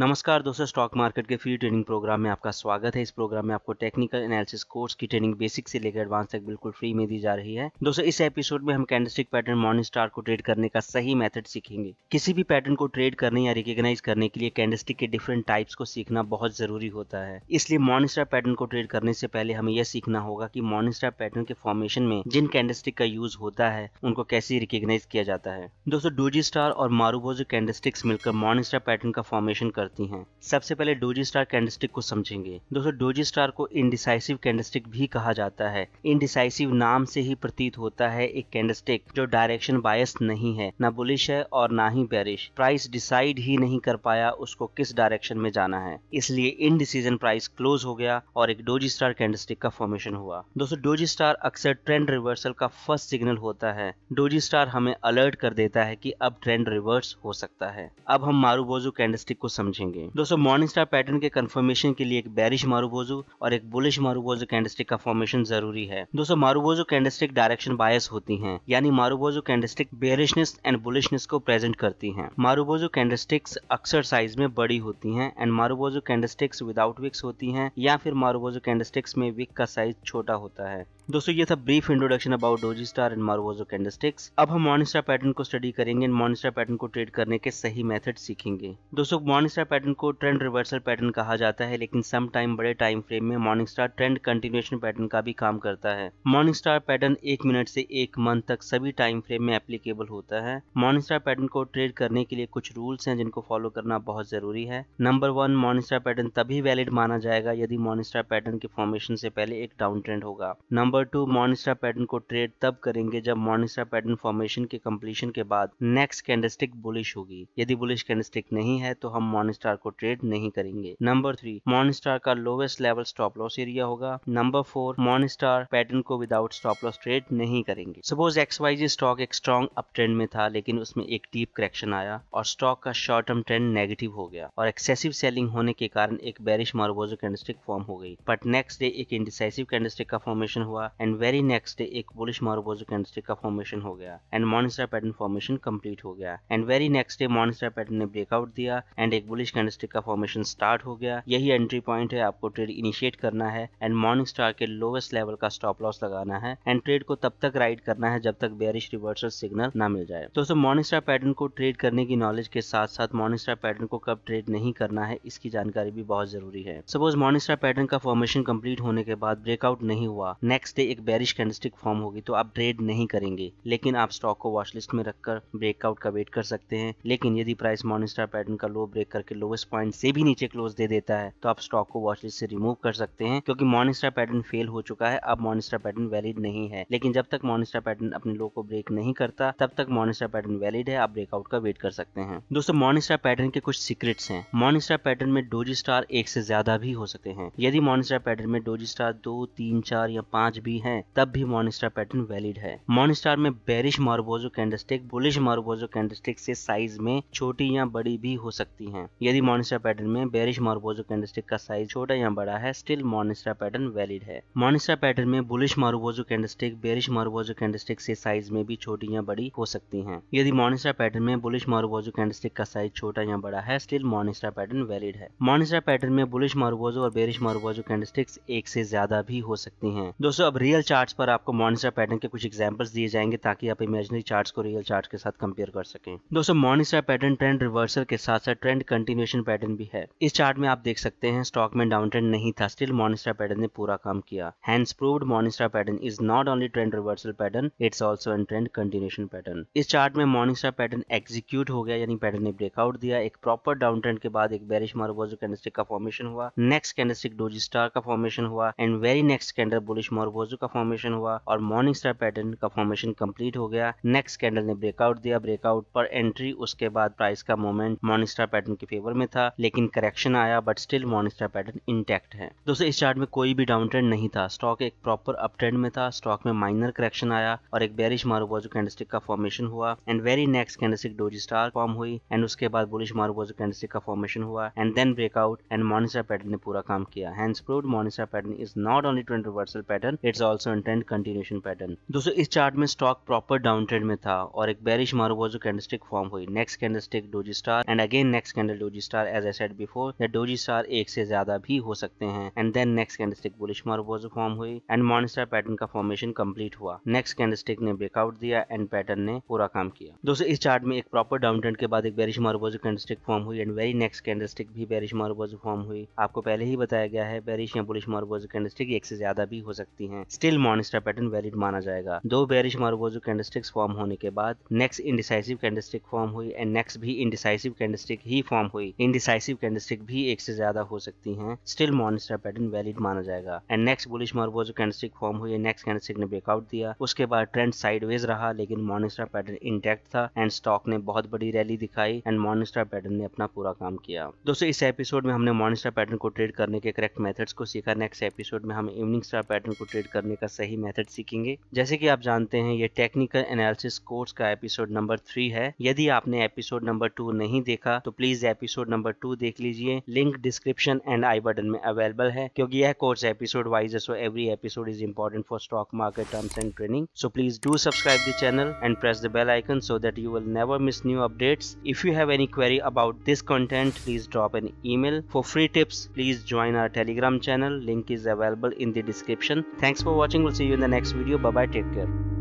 नमस्कार दोस्तों stock market के फ्री ट्रेनिंग प्रोग्राम में आपका स्वागत है इस प्रोग्राम में आपको टेक्निकल एनालिसिस कोर्स की ट्रेनिंग बेसिक से लेकर एडवांस तक बिल्कुल फ्री में दी जा रही है दोस्तों इस एपिसोड में हम कैंडलस्टिक पैटर्न मॉर्निंग स्टार को ट्रेड करने का सही मेथड सीखेंगे किसी भी पैटर्न को ट्रेड करने या रिकग्नाइज करने के लिए कैंडलस्टिक के डिफरेंट टाइप्स को सीखना बहुत जरूरी होता है इसलिए मॉर्निंग स्टार पैटर्न को ट्रेड करने से पहले हमें यह सीखना होगा की मॉर्निंग स्टार पैटर्न के फॉर्मेशन में जिन कैंडलस्टिक का यूज होता है उनको कैसे रिकग्नाइज किया जाता है दोस्तों डूजी स्टार और मारूबोजो कैंडलस्टिक्स मिलकर मॉर्निंग स्टार पैटर्न का फॉर्मेशन कर करती हैं सबसे पहले डोजी स्टार कैंडस्टिक को समझेंगे दोस्तों डोजी स्टार को इनडिसाइसिव कैंडस्टिक भी कहा जाता है इनडिसाइसिव नाम से ही प्रतीत होता है एक कैंडस्टिक जो डायरेक्शन बायस नहीं है न बुलिश है और ना ही बैरिश प्राइस डिसाइड ही नहीं कर पाया उसको किस डायरेक्शन में जाना है इसलिए इन डिसीजन प्राइस क्लोज हो गया और एक डोजी स्टार कैंडस्टिक का फॉर्मेशन हुआ दोस्तों डोजी स्टार अक्सर ट्रेंड रिवर्सल का फर्स्ट सिग्नल होता है डोजी स्टार हमें अलर्ट कर देता है कि अब ट्रेंड रिवर्स हो सकता है अब हम मारूबोजू कैंडस्टिक को समझे पूछेंगे दोस्तों मॉर्निंग स्टार पैटर्न के कंफर्मेशन के लिए एक बैरिश मारूबोजू और एक बुलिश मारूबोजू कैंडस्टिक का फॉर्मेशन जरूरी है दोस्तों मारूबोजू कैंडस्टिक डायरेक्शन बायस होती है यानी marubozu candlestick bearishness and bullishness को प्रेजेंट करती है मारूबोजू कैंडस्टिक्स अक्सर साइज में बड़ी होती है and marubozu candlesticks without wicks होती है या फिर मारूबोजू कैंडस्टिक्स में विक का साइज छोटा होता है दोस्तों ये था brief introduction about doji star and marubozu candlesticks अब हम मॉनिस्टर पैटर्न को स्टडी करेंगे एंड मॉर्निंग पैटर्न को ट्रेड करने के सही मेथड सीखेंगे दोस्तों मॉनिस्टर पैटर्न को ट्रेंड रिवर्सल पैटर्न कहा जाता है लेकिन सम टाइम बड़े टाइम फ्रेम में morning star trend continuation pattern का भी काम करता है मॉर्निंग स्टार पैटर्न एक मिनट से एक मंथ तक सभी टाइम फ्रेम में एप्लीकेबल होता है मॉर्निंग स्टार पैटर्न को ट्रेड करने के लिए कुछ रूल्स हैं जिनको फॉलो करना बहुत जरूरी है number one morning star pattern तभी वैलिड माना जाएगा यदि मॉर्निंग स्टार पैटर्न के फॉर्मेशन से पहले एक डाउन ट्रेंड होगा नंबर नंबर टू मॉनिस्टा पैटर्न को ट्रेड तब करेंगे जब मॉनिस्टा पैटर्न फॉर्मेशन के कंप्लीशन के बाद नेक्स्ट कैंडलस्टिक बुलिश होगी यदि बुलिश कैंडलस्टिक नहीं है तो हम मॉनिस्टार को ट्रेड नहीं करेंगे नंबर थ्री मॉनिस्टार का lowest level stop loss area होगा नंबर फोर मॉनिस्टार पैटर्न को विदाउट स्टॉप लॉस ट्रेड नहीं करेंगे suppose X Y Z stock एक स्ट्रॉन्ग अप ट्रेंड में था लेकिन उसमें एक डीप करेक्शन आया और स्टॉक का शॉर्ट टर्म ट्रेंड नेगेटिव हो गया और एक्सेसिव सेलिंग होने के कारण एक बैरिश मार्बोजो कैंडलस्टिक फॉर्म हो गई बट नेक्स्ट डे एक इंडिसाइसिव कैंडलस्टिक का फॉर्मेशन हुआ हुआ एंड वेरी नेक्स्ट डे एक बुलिश मारोबोजो कैंडस्टिक का फॉर्मेशन हो गया and morning star pattern formation complete हो गया and very next day morning star pattern ने ब्रेकआउट दिया एंड एक बुलिश कैंडस्टिक का फॉर्मेशन स्टार्ट हो गया यही एंट्री पॉइंट है आपको ट्रेड इनिशिएट करना है एंड मॉर्निंग स्टार के लोवेस्ट लेवल का स्टॉप लॉस लगाना है एंड ट्रेड को तब तक राइड करना है जब तक बेरिश रिवर्सल सिग्नल ना मिल जाए दोस्तों मॉर्निंग स्टार पैटर्न को ट्रेड करने की नॉलेज के साथ साथ मॉर्निंग स्टार पैटर्न को कब ट्रेड नहीं करना है इसकी जानकारी भी बहुत जरूरी है सपोज मॉर्निंग स्टार पैटर्न का फॉर्मेशन कंप्लीट होने के बाद ब्रेकआउट नहीं हुआ नेक्स्ट नेक्स्ट डे एक बैरिश कैंडलस्टिक फॉर्म होगी तो आप ट्रेड नहीं करेंगे लेकिन आप स्टॉक को वॉचलिस्ट में रखकर ब्रेकआउट का वेट कर सकते हैं लेकिन यदि प्राइस मॉर्निंग पैटर्न का लो ब्रेक करके लोवेस्ट पॉइंट से भी नीचे क्लोज दे देता है तो आप स्टॉक को वॉचलिस्ट से रिमूव कर सकते हैं क्योंकि मॉर्निंग पैटर्न फेल हो चुका है अब मॉर्निंग पैटर्न वैलिड नहीं है लेकिन जब तक मॉर्निंग पैटर्न अपने लो को ब्रेक नहीं करता तब तक मॉर्निंग पैटर्न वैलिड है आप ब्रेकआउट का वेट कर सकते हैं दोस्तों मॉर्निंग पैटर्न के कुछ सीक्रेट्स हैं मॉर्निंग पैटर्न में डोजी स्टार एक से ज्यादा भी हो सकते हैं यदि मॉर्निंग पैटर्न में डोजी स्टार दो तीन चार या पांच भी हैं तब भी मॉनिस्टार पैटर्न वैलिड है मॉनिस्टार में bearish marubozu candlestick bullish marubozu candlestick से साइज में छोटी या बड़ी भी हो सकती है यदि मॉनिस्टार पैटर्न में बेरिश मार्बोजो कैंडस्टिक का साइज छोटा या बड़ा है स्टिल मॉनिस्टार पैटर्न वैलिड है मॉनिस्टार पैटर्न में bullish marubozu candlestick bearish marubozu candlestick से साइज में भी छोटी या बड़ी हो सकती है यदि मॉनिस्टार पैटर्न में बुलिश मार्बोजो कैंडस्टिक का साइज छोटा या बड़ा है स्टिल मॉनिस्टार पैटर्न वैलिड है मॉनिस्टार पैटर्न में बुलिश मार्बोजो और बेरिश मार्बोजो कैंडस्टिक एक से ज्यादा भी हो सकती है दोस्तों अब रियल चार्ट्स पर आपको मॉनिस्टर पैटर्न के कुछ एग्जांपल्स दिए जाएंगे ताकि आप इमेजनरी चार्ट्स को रियल चार्ट्स के साथ कंपेयर कर सकें दोस्तों मॉनिस्टर पैटर्न ट्रेंड रिवर्सल के साथ साथ ट्रेंड कंटिन्यूशन पैटर्न भी है इस चार्ट में आप देख सकते हैं स्टॉक में डाउन ट्रेंड नहीं था स्टिल मॉनिस्टर पैटर्न ने पूरा काम किया hence proved morning star pattern is not only trend reversal pattern it's also an trend continuation pattern इस चार्ट में मॉनिस्टर पैटर्न एक्जीक्यूट हो गया यानी पैटर्न ने ब्रेकआउट दिया एक प्रॉपर डाउन ट्रेंड के बाद एक बैरिश मार्बोजो कैंडस्टिक का फॉर्मेशन हुआ नेक्स्ट कैंडस्टिक डोजी स्टार का फॉर्मेशन हुआ and very next candle bullish marubozu का फॉर्मेशन हुआ और मॉर्निंग स्टार पैटर्न का फॉर्मेशन कंप्लीट हो गया नेक्स्ट कैंडल ने ब्रेकआउट दिया ब्रेकआउट पर एंट्री उसके बाद प्राइस का मूवमेंट मॉर्निंग स्टार पैटर्न के फेवर में था लेकिन करेक्शन आया but still morning star pattern intact है दोस्तों इस चार्ट में कोई भी डाउन ट्रेंड नहीं था स्टॉक एक प्रॉपर अप ट्रेंड में था स्टॉक में माइनर करेक्शन आया और एक बेरिश मारूबोजो कैंडस्टिक का फॉर्मेशन हुआ and very next candlestick doji star form हुई एंड उसके बाद बुलिश मारूबोजो कैंडस्टिक का फॉर्मेशन हुआ and then breakout and morning star pattern ने पूरा काम किया hence prove morning star pattern is not only trend reversal pattern it's also trend continuation pattern दोस्तों इस चार्ट में स्टॉक प्रॉपर डाउन ट्रेंड में था और एक बैरिश मारूबोजो कैंडलस्टिक फॉर्म हुई next candlestick doji star and again next candle doji star as I said before या doji star एक से ज्यादा भी हो सकते हैं and then next candlestick bullish जो फॉर्म हुई एंड मॉनस्टर पैटर्न का फॉर्मेशन कंप्लीट हुआ नेक्स्ट कैंडलस्टिक ने ब्रेकआउट दिया एंड पैटर्न ने पूरा काम किया दोस्तों इस चार्ट में एक प्रॉपर डाउन ट्रेंड के बाद एक बैरिश मारूबोजो कैंडलस्टिक फॉर्म हुई एंड वेरी नेक्स्ट कैंडलस्टिक भी बैरिश जो फॉर्म हुई आपको पहले ही बताया गया है बैरिश या बुलिश मारूबोजो कैंडलस्टिक एक से ज्यादा भी हो सकती है हैं स्टिल मॉनिस्टर पैटर्न वैलिड माना जाएगा दो बेरिश मारुबोजू कैंडलस्टिक्स फॉर्म होने के बाद नेक्स्ट इंडिसाइसिव कैंडस्टिक फॉर्म हुई एंड नेक्स्ट भी इंडिसाइसिव कैंडस्टिक ही फॉर्म हुई इंडिसाइसिव कैंडस्टिक भी एक से ज्यादा हो सकती है स्टिल मॉनिस्टर पैटर्न वैलिड माना जाएगा and next bullish marubozu candlestick form हुई नेक्स्ट कैंडस्टिक ने ब्रेकआउट दिया उसके बाद ट्रेंड साइडवेज रहा लेकिन मॉनिस्टर पैटर्न इंटैक्ट था एंड स्टॉक ने बहुत बड़ी रैली दिखाई एंड मॉनिस्टर पैटर्न ने अपना पूरा काम किया दोस्तों इस एपिसोड में हमने मॉनिस्टर पैटर्न को ट्रेड करने के करेक्ट मेथड्स को सीखा नेक्स्ट एपिसोड में हम इवनिंग स्टार पैटर्न को ट्रेड करने का सही मेथड सीखेंगे जैसे कि आप जानते हैं ये टेक्निकल एनालिसिस कोर्स का एपिसोड नंबर थ्री है यदि आपने एपिसोड नंबर टू नहीं देखा तो प्लीज एपिसोड नंबर टू देख लीजिए link description and I button में अवेलेबल है क्योंकि यह course episode wise so every episode is important for stock market terms and training so please do subscribe the channel and press the bell icon so that you will never miss new updates if you have any query about this content please drop an email for free tips please join our telegram channel link is available in the description thank Thanks for watching. We'll see you in the next video. Bye bye. Take care.